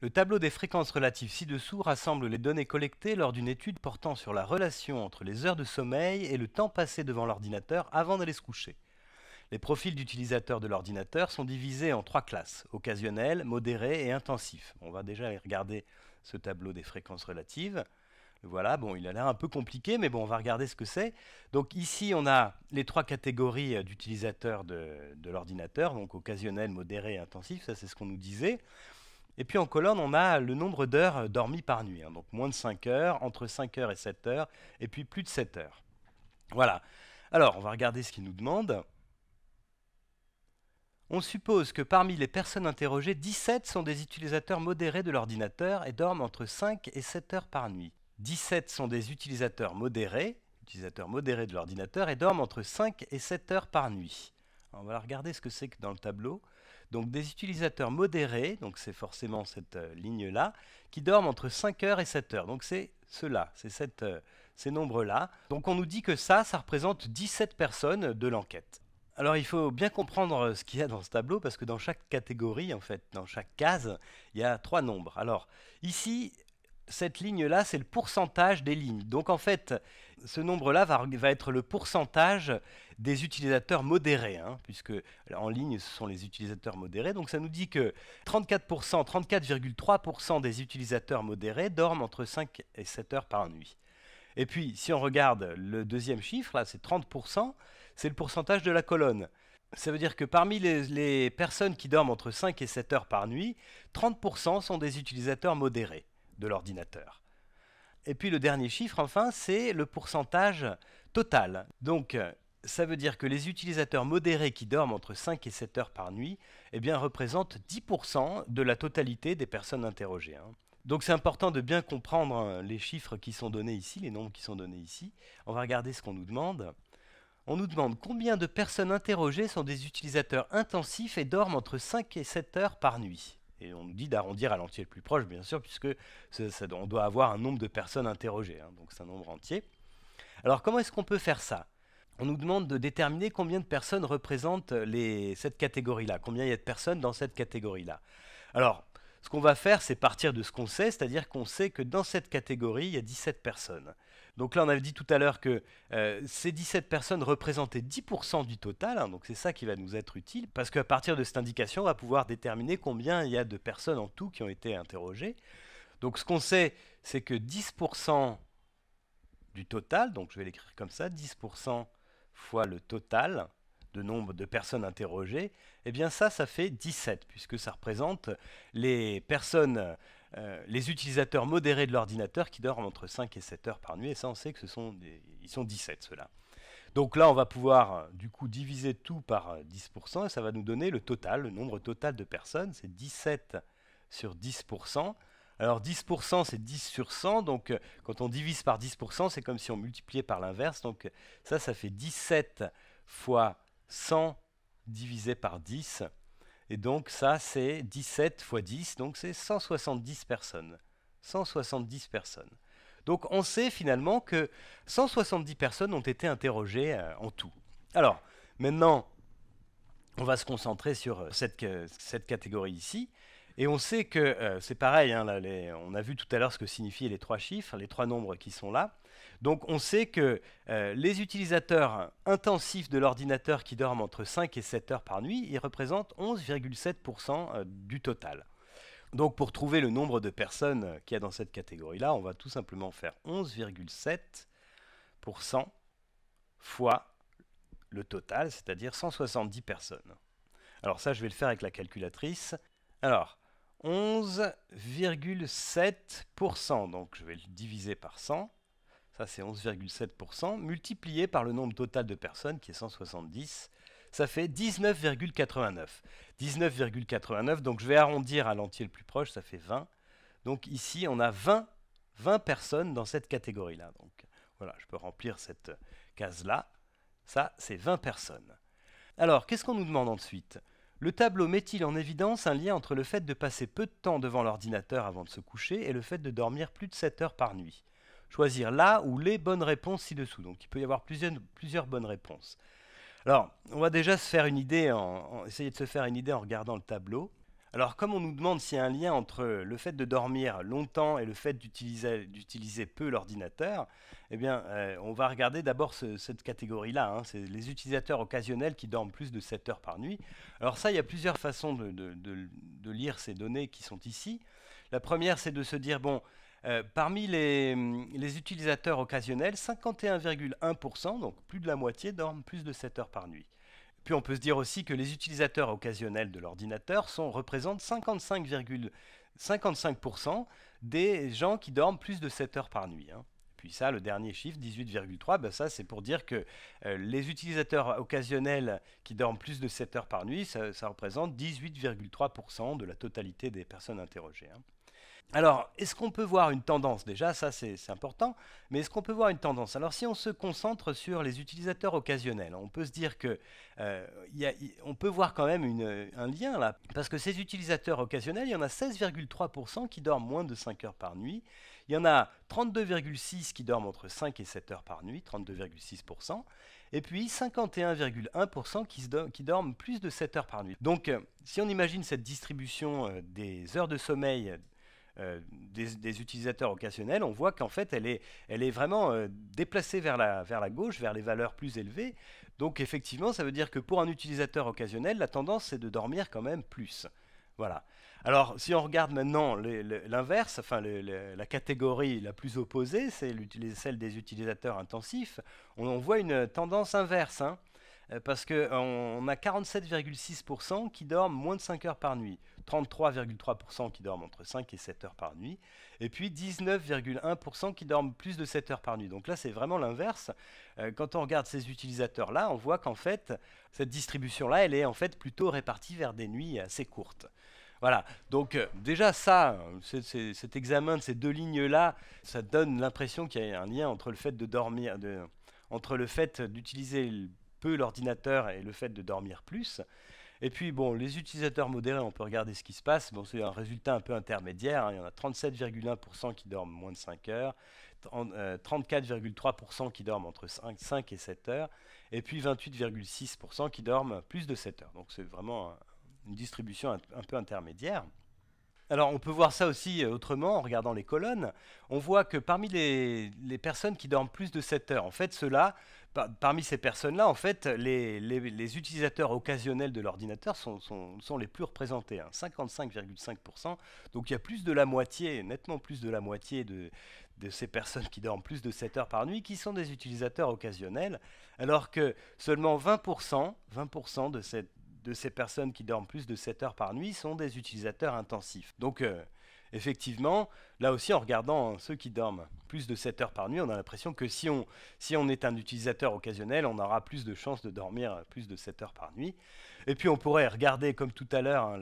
Le tableau des fréquences relatives ci-dessous rassemble les données collectées lors d'une étude portant sur la relation entre les heures de sommeil et le temps passé devant l'ordinateur avant d'aller se coucher. Les profils d'utilisateurs de l'ordinateur sont divisés en trois classes, occasionnel, modéré et intensifs. On va déjà aller regarder ce tableau des fréquences relatives. Voilà, bon, il a l'air un peu compliqué, mais bon, on va regarder ce que c'est. Donc ici, on a les trois catégories euh, d'utilisateurs de, de l'ordinateur, donc occasionnel, modéré et intensif, ça c'est ce qu'on nous disait. Et puis en colonne, on a le nombre d'heures euh, dormies par nuit, hein. donc moins de 5 heures, entre 5 heures et 7 heures, et puis plus de 7 heures. Voilà. Alors, on va regarder ce qu'il nous demande. On suppose que parmi les personnes interrogées, 17 sont des utilisateurs modérés de l'ordinateur et dorment entre 5 et 7 heures par nuit. 17 sont des utilisateurs modérés, utilisateurs modérés de l'ordinateur et dorment entre 5 et 7 heures par nuit. on va regarder ce que c'est que dans le tableau. Donc des utilisateurs modérés, donc c'est forcément cette euh, ligne-là, qui dorment entre 5 h et 7 h Donc c'est ceux-là, c'est euh, ces nombres-là. Donc on nous dit que ça, ça représente 17 personnes de l'enquête. Alors il faut bien comprendre euh, ce qu'il y a dans ce tableau parce que dans chaque catégorie, en fait, dans chaque case, il y a trois nombres. Alors ici, cette ligne-là, c'est le pourcentage des lignes. Donc en fait, ce nombre-là va, être le pourcentage des utilisateurs modérés, hein, puisque en ligne, ce sont les utilisateurs modérés. Donc ça nous dit que 34%, 34,3% des utilisateurs modérés dorment entre 5 et 7 heures par nuit. Et puis, si on regarde le deuxième chiffre, là, c'est 30%, c'est le pourcentage de la colonne. Ça veut dire que parmi les, personnes qui dorment entre 5 et 7 heures par nuit, 30% sont des utilisateurs modérés de l'ordinateur. Et puis le dernier chiffre, enfin, c'est le pourcentage total. Donc, euh, ça veut dire que les utilisateurs modérés qui dorment entre 5 et 7 heures par nuit eh bien, représentent 10% de la totalité des personnes interrogées. Hein. Donc c'est important de bien comprendre hein, les chiffres qui sont donnés ici, les nombres qui sont donnés ici. On va regarder ce qu'on nous demande. On nous demande combien de personnes interrogées sont des utilisateurs intensifs et dorment entre 5 et 7 heures par nuit. Et on nous dit d'arrondir à l'entier le plus proche, bien sûr, puisque on doit avoir un nombre de personnes interrogées. Hein, donc c'est un nombre entier. Alors comment est-ce qu'on peut faire ça On nous demande de déterminer combien de personnes représentent cette catégorie-là, combien il y a de personnes dans cette catégorie-là. Alors, ce qu'on va faire, c'est partir de ce qu'on sait, c'est-à-dire qu'on sait que dans cette catégorie, il y a 17 personnes. Donc là, on avait dit tout à l'heure que euh, ces 17 personnes représentaient 10% du total, hein, donc c'est ça qui va nous être utile, parce qu'à partir de cette indication, on va pouvoir déterminer combien il y a de personnes en tout qui ont été interrogées. Donc ce qu'on sait, c'est que 10% du total, donc je vais l'écrire comme ça, 10% fois le total de nombre de personnes interrogées, eh bien ça, ça fait 17, puisque ça représente les personnes euh, les utilisateurs modérés de l'ordinateur qui dorment entre 5 et 7 heures par nuit, et ça on sait que ce sont ils sont 17 ceux-là. Donc là, on va pouvoir euh, du coup diviser tout par 10%, euh, et ça va nous donner le total, le nombre total de personnes, c'est 17 sur 10%. Alors 10% c'est 10 sur 100, donc quand on divise par 10%, c'est comme si on multipliait par l'inverse, donc ça, ça fait 17 fois 100 divisé par 10, et donc ça, c'est 17 fois 10, donc c'est 170 personnes. 170 personnes. Donc on sait finalement que 170 personnes ont été interrogées euh, en tout. Alors, maintenant, on va se concentrer sur euh, euh, cette catégorie ici. Et on sait que euh, c'est pareil, hein, on a vu tout à l'heure ce que signifient les trois chiffres, les trois nombres qui sont là. Donc on sait que euh, les utilisateurs intensifs de l'ordinateur qui dorment entre 5 et 7 heures par nuit, ils représentent 11,7% euh, du total. Donc pour trouver le nombre de personnes qu'il y a dans cette catégorie-là, on va tout simplement faire 11,7% fois le total, c'est-à-dire 170 personnes. Alors ça, je vais le faire avec la calculatrice. Alors, 11,7%. Donc je vais le diviser par 100. Ça c'est 11,7%. Multiplié par le nombre total de personnes qui est 170. Ça fait 19,89. 19,89. Donc je vais arrondir à l'entier le plus proche. Ça fait 20. Donc ici on a 20, personnes dans cette catégorie-là. Donc voilà, je peux remplir cette case-là. Ça c'est 20 personnes. Alors qu'est-ce qu'on nous demande ensuite le tableau met-il en évidence un lien entre le fait de passer peu de temps devant l'ordinateur avant de se coucher et le fait de dormir plus de 7 heures par nuit Choisir la ou les bonnes réponses ci-dessous. Donc il peut y avoir plusieurs, bonnes réponses. Alors, on va déjà se faire une idée en, essayer de se faire une idée en regardant le tableau. Alors comme on nous demande s'il y a un lien entre le fait de dormir longtemps et le fait d'utiliser peu l'ordinateur, eh bien euh, on va regarder d'abord cette catégorie-là, hein. c'est les utilisateurs occasionnels qui dorment plus de 7 heures par nuit. Alors ça, il y a plusieurs façons de, lire ces données qui sont ici. La première, c'est de se dire, bon, euh, parmi les utilisateurs occasionnels, 51,1%, donc plus de la moitié, dorment plus de 7 heures par nuit. Puis on peut se dire aussi que les utilisateurs occasionnels de l'ordinateur représentent 55,55% 55 des gens qui dorment plus de 7 heures par nuit. Hein. Puis ça, le dernier chiffre, 18,3, ben ça c'est pour dire que euh, les utilisateurs occasionnels qui dorment plus de 7 heures par nuit, ça, représente 18,3% de la totalité des personnes interrogées. Hein. Alors, est-ce qu'on peut voir une tendance Déjà, ça c'est important, mais est-ce qu'on peut voir une tendance Alors, si on se concentre sur les utilisateurs occasionnels, on peut se dire que euh, on peut voir quand même un lien là, parce que ces utilisateurs occasionnels, il y en a 16,3% qui dorment moins de 5 heures par nuit, il y en a 32,6 qui dorment entre 5 et 7 heures par nuit, 32,6%, et puis 51,1% qui, qui, dorment plus de 7 heures par nuit. Donc, euh, si on imagine cette distribution euh, des heures de sommeil euh, des, utilisateurs occasionnels, on voit qu'en fait, elle est, elle est vraiment euh, déplacée vers la, vers la gauche, vers les valeurs plus élevées. Donc effectivement, ça veut dire que pour un utilisateur occasionnel, la tendance, c'est de dormir quand même plus. Voilà. Alors, si on regarde maintenant l'inverse, enfin la catégorie la plus opposée, c'est celle des utilisateurs intensifs, on, voit une tendance inverse, hein, euh, parce qu'on a 47,6% qui dorment moins de 5 heures par nuit. 33,3% qui dorment entre 5 et 7 heures par nuit, et puis 19,1% qui dorment plus de 7 heures par nuit. Donc là, c'est vraiment l'inverse. Euh, quand on regarde ces utilisateurs-là, on voit qu'en fait, cette distribution-là, elle est en fait plutôt répartie vers des nuits assez courtes. Voilà, donc euh, déjà ça, cet examen de ces deux lignes-là, ça donne l'impression qu'il y a un lien entre le fait de dormir, entre le fait d'utiliser peu l'ordinateur et le fait de dormir plus. Et puis, bon, les utilisateurs modérés, on peut regarder ce qui se passe. c'est un résultat un peu intermédiaire. Hein. Il y en a 37,1% qui dorment moins de 5 heures, 34,3% euh, qui dorment entre 5, et 7 heures, et puis 28,6% qui dorment plus de 7 heures. Donc, c'est vraiment une distribution un peu intermédiaire. Alors on peut voir ça aussi euh, autrement en regardant les colonnes. On voit que parmi les, personnes qui dorment plus de 7 heures, en fait ceux-là, parmi ces personnes-là, en fait les, utilisateurs occasionnels de l'ordinateur sont, les plus représentés, 55,5%. Hein, Donc il y a plus de la moitié, nettement plus de la moitié de, ces personnes qui dorment plus de 7 heures par nuit qui sont des utilisateurs occasionnels, alors que seulement 20%, 20 de cette de ces personnes qui dorment plus de 7 heures par nuit sont des utilisateurs intensifs. Donc, euh, effectivement, là aussi en regardant ceux qui dorment plus de 7 heures par nuit, on a l'impression que si on, est un utilisateur occasionnel, on aura plus de chances de dormir plus de 7 heures par nuit. Et puis on pourrait regarder comme tout à l'heure hein,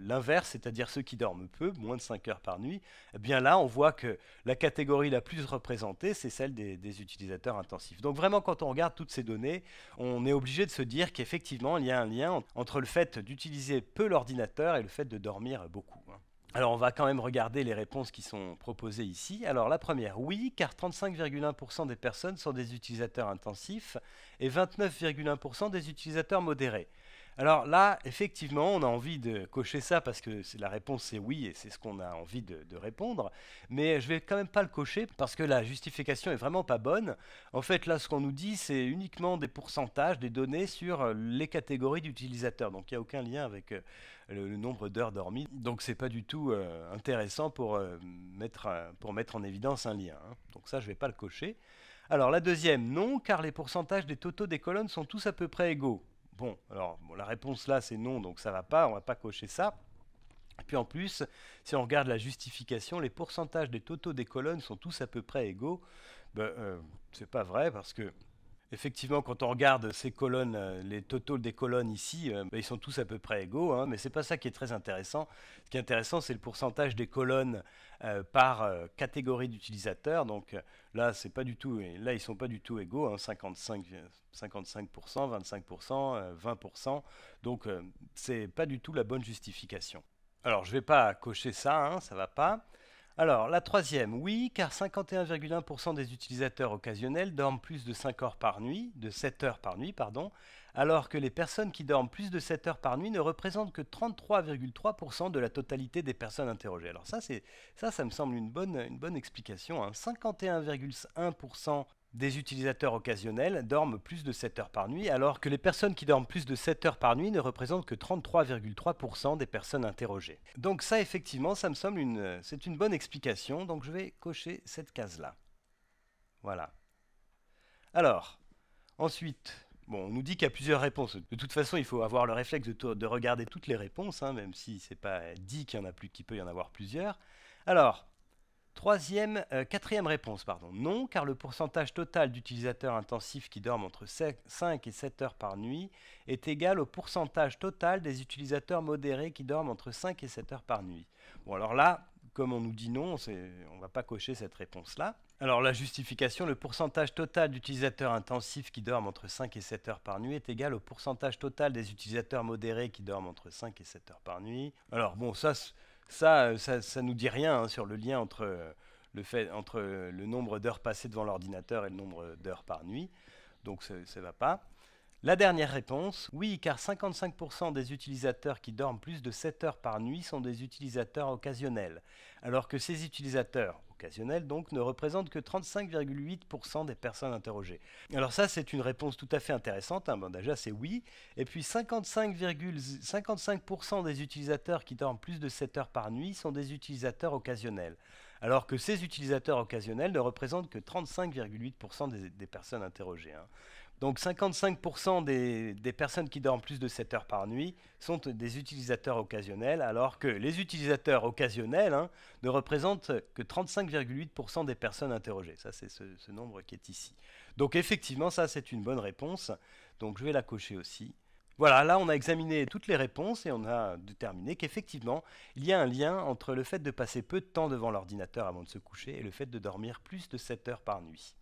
l'inverse, c'est-à-dire ceux qui dorment peu, moins de 5 heures par nuit. Eh bien là, on voit que la catégorie la plus représentée, c'est celle des, utilisateurs intensifs. Donc vraiment, quand on regarde toutes ces données, on est obligé de se dire qu'effectivement, il y a un lien entre le fait d'utiliser peu l'ordinateur et le fait de dormir beaucoup. Hein. Alors on va quand même regarder les réponses qui sont proposées ici. Alors la première, oui, car 35,1% des personnes sont des utilisateurs intensifs et 29,1% des utilisateurs modérés. Alors là, effectivement, on a envie de cocher ça parce que la réponse est oui et c'est ce qu'on a envie de, répondre. Mais je vais quand même pas le cocher parce que la justification est vraiment pas bonne. En fait, là, ce qu'on nous dit, c'est uniquement des pourcentages, des données sur euh, les catégories d'utilisateurs. Donc il n'y a aucun lien avec euh, le, nombre d'heures dormies. Donc n'est pas du tout euh, intéressant pour, mettre, en évidence un lien. Hein. Donc ça, je vais pas le cocher. Alors la deuxième, non, car les pourcentages des totaux des colonnes sont tous à peu près égaux. Bon, alors la réponse là c'est non, donc ça va pas, on va pas cocher ça. puis en plus, si on regarde la justification, les pourcentages des totaux des colonnes sont tous à peu près égaux. Ben, euh, c'est pas vrai parce que Effectivement, quand on regarde ces colonnes, euh, les totaux des colonnes ici, euh, bah, ils sont tous à peu près égaux, hein, mais ce n'est pas ça qui est très intéressant. Ce qui est intéressant, c'est le pourcentage des colonnes euh, par catégorie d'utilisateurs. Donc là, c'est pas du tout, là, ils ne sont pas du tout égaux, 55, 25%, 20%. Donc ce n'est pas du tout la bonne justification. Alors je ne vais pas cocher ça, hein, ça ne va pas. Alors, la troisième, oui, car 51,1% des utilisateurs occasionnels dorment plus de 5 heures par nuit, de 7 heures par nuit, pardon, alors que les personnes qui dorment plus de 7 heures par nuit ne représentent que 33,3% de la totalité des personnes interrogées. Alors ça, ça, ça me semble une bonne, une bonne explication. 51,1% hein des utilisateurs occasionnels dorment plus de 7 heures par nuit, alors que les personnes qui dorment plus de 7 heures par nuit ne représentent que 33,3% des personnes interrogées. Donc ça, effectivement, ça me semble une, c'est une bonne explication, donc je vais cocher cette case-là. Voilà. Alors, ensuite, on nous dit qu'il y a plusieurs réponses. De toute façon, il faut avoir le réflexe de, regarder toutes les réponses, hein, même si c'est pas dit qu'il y en a plus, qu'il peut y en avoir plusieurs. Alors, Troisième, euh, quatrième réponse, pardon. Non, car le pourcentage total d'utilisateurs intensifs qui dorment entre 5 et 7 heures par nuit est égal au pourcentage total des utilisateurs modérés qui dorment entre 5 et 7 heures par nuit. Bon, alors là, comme on nous dit non, on ne va pas cocher cette réponse-là. Alors la justification, le pourcentage total d'utilisateurs intensifs qui dorment entre 5 et 7 heures par nuit est égal au pourcentage total des utilisateurs modérés qui dorment entre 5 et 7 heures par nuit. Alors bon, ça, ça, euh, ça, ça nous dit rien hein, sur le lien entre euh, le, fait, entre euh, le nombre d'heures passées devant l'ordinateur et le nombre d'heures par nuit. Donc ça ne va pas. La dernière réponse, oui, car 55% des utilisateurs qui dorment plus de 7 heures par nuit sont des utilisateurs occasionnels, alors que ces utilisateurs occasionnels donc, ne représentent que 35,8% des personnes interrogées. Alors ça, c'est une réponse tout à fait intéressante. Hein. déjà, c'est oui. Et puis 55 des utilisateurs qui dorment plus de 7 heures par nuit sont des utilisateurs occasionnels. Alors que ces utilisateurs occasionnels ne représentent que 35,8% des, personnes interrogées. Hein. Donc 55% des, des, personnes qui dorment plus de 7 heures par nuit sont des utilisateurs occasionnels, alors que les utilisateurs occasionnels hein, ne représentent que 35,8% des personnes interrogées. Ça, c'est ce, ce, nombre qui est ici. Donc effectivement, ça, c'est une bonne réponse. Donc je vais la cocher aussi. Voilà, là, on a examiné toutes les réponses et on a déterminé qu'effectivement, il y a un lien entre le fait de passer peu de temps devant l'ordinateur avant de se coucher et le fait de dormir plus de 7 heures par nuit.